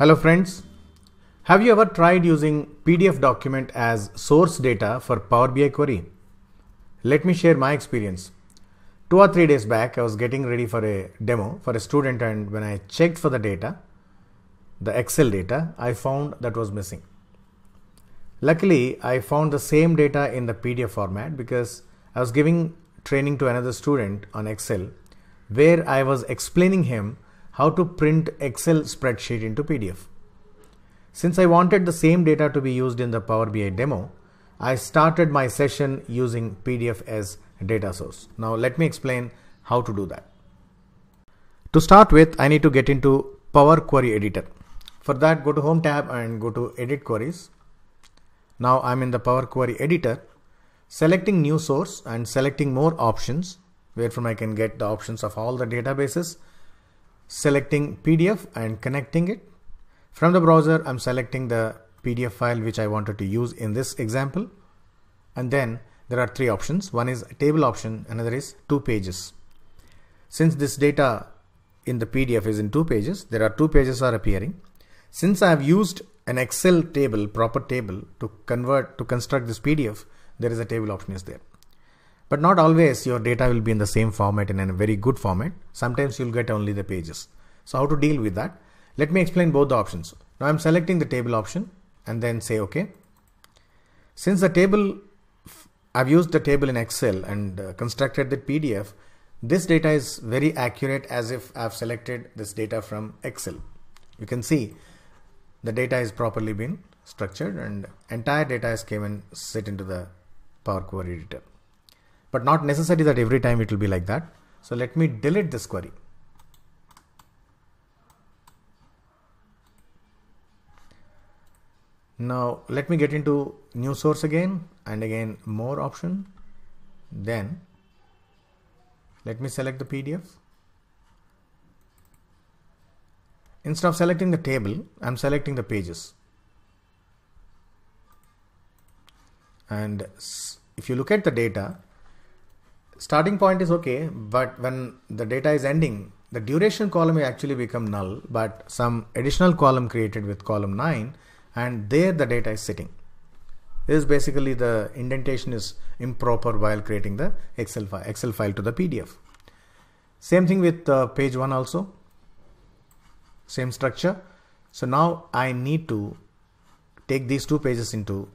Hello friends. Have you ever tried using PDF document as source data for Power BI query? Let me share my experience. Two or three days back, I was getting ready for a demo for a student and when I checked for the data, the Excel data, I found that was missing. Luckily, I found the same data in the PDF format because I was giving training to another student on Excel where I was explaining him how to print Excel spreadsheet into PDF. Since I wanted the same data to be used in the Power BI demo, I started my session using PDF as data source. Now let me explain how to do that. To start with, I need to get into Power Query Editor. For that, go to Home tab and go to Edit Queries. Now I'm in the Power Query Editor, selecting New Source and selecting More Options, where from I can get the options of all the databases selecting PDF and connecting it. From the browser, I'm selecting the PDF file which I wanted to use in this example. And then there are three options. One is table option, another is two pages. Since this data in the PDF is in two pages, there are two pages are appearing. Since I have used an Excel table, proper table to convert, to construct this PDF, there is a table option is there. But not always your data will be in the same format and in a very good format. Sometimes you'll get only the pages. So how to deal with that? Let me explain both the options. Now I'm selecting the table option and then say OK. Since the table, I've used the table in Excel and uh, constructed the PDF, this data is very accurate as if I've selected this data from Excel. You can see the data is properly been structured and entire data is came and sit into the Power Query editor but not necessary that every time it will be like that. So let me delete this query. Now let me get into new source again and again more option. Then let me select the PDF. Instead of selecting the table, I'm selecting the pages. And if you look at the data, starting point is okay, but when the data is ending, the duration column may actually become null, but some additional column created with column 9 and there the data is sitting. This is basically the indentation is improper while creating the Excel file, Excel file to the PDF. Same thing with uh, page 1 also, same structure. So now I need to take these two pages into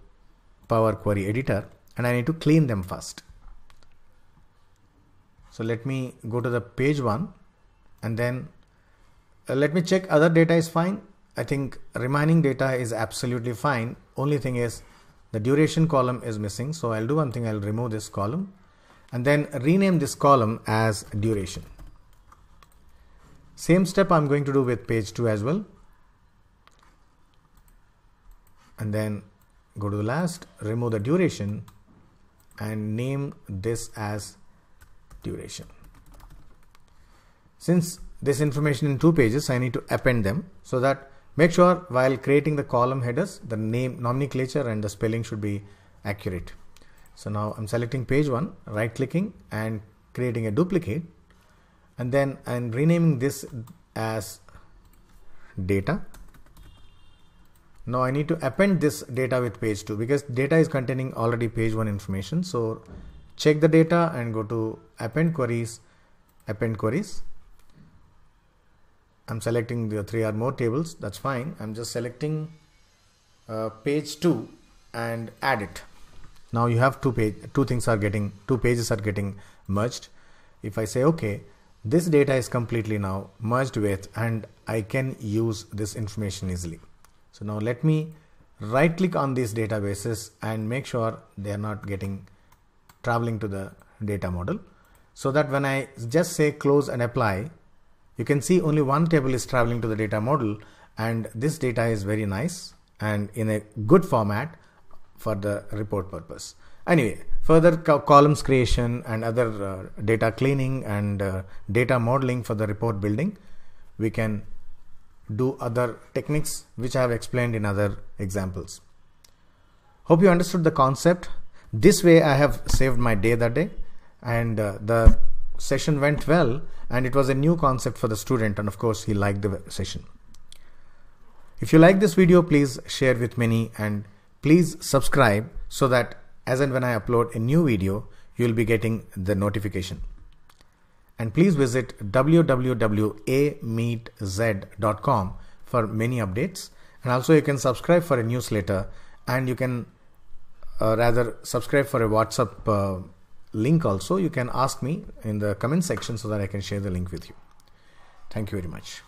Power Query Editor and I need to clean them first. So let me go to the page one and then uh, let me check other data is fine. I think remaining data is absolutely fine. Only thing is the duration column is missing. So I'll do one thing. I'll remove this column and then rename this column as duration. Same step I'm going to do with page two as well. And then go to the last, remove the duration and name this as duration. Since this information in two pages, I need to append them so that make sure while creating the column headers, the name nomenclature and the spelling should be accurate. So now I'm selecting page one, right clicking and creating a duplicate and then I'm renaming this as data. Now I need to append this data with page 2 because data is containing already page 1 information. So check the data and go to append queries, append queries. I'm selecting the three or more tables. That's fine. I'm just selecting uh, page two and add it. Now you have two page, two things are getting, two pages are getting merged. If I say, okay, this data is completely now merged with and I can use this information easily. So now let me right click on these databases and make sure they are not getting traveling to the data model so that when I just say close and apply, you can see only one table is traveling to the data model and this data is very nice and in a good format for the report purpose. Anyway, further co columns creation and other uh, data cleaning and uh, data modeling for the report building, we can do other techniques which I have explained in other examples. Hope you understood the concept. This way I have saved my day that day and uh, the session went well and it was a new concept for the student and of course he liked the session. If you like this video, please share with many and please subscribe so that as and when I upload a new video, you'll be getting the notification. And please visit www.ameetz.com for many updates. And also you can subscribe for a newsletter and you can uh, rather subscribe for a WhatsApp uh, link also. You can ask me in the comment section so that I can share the link with you. Thank you very much.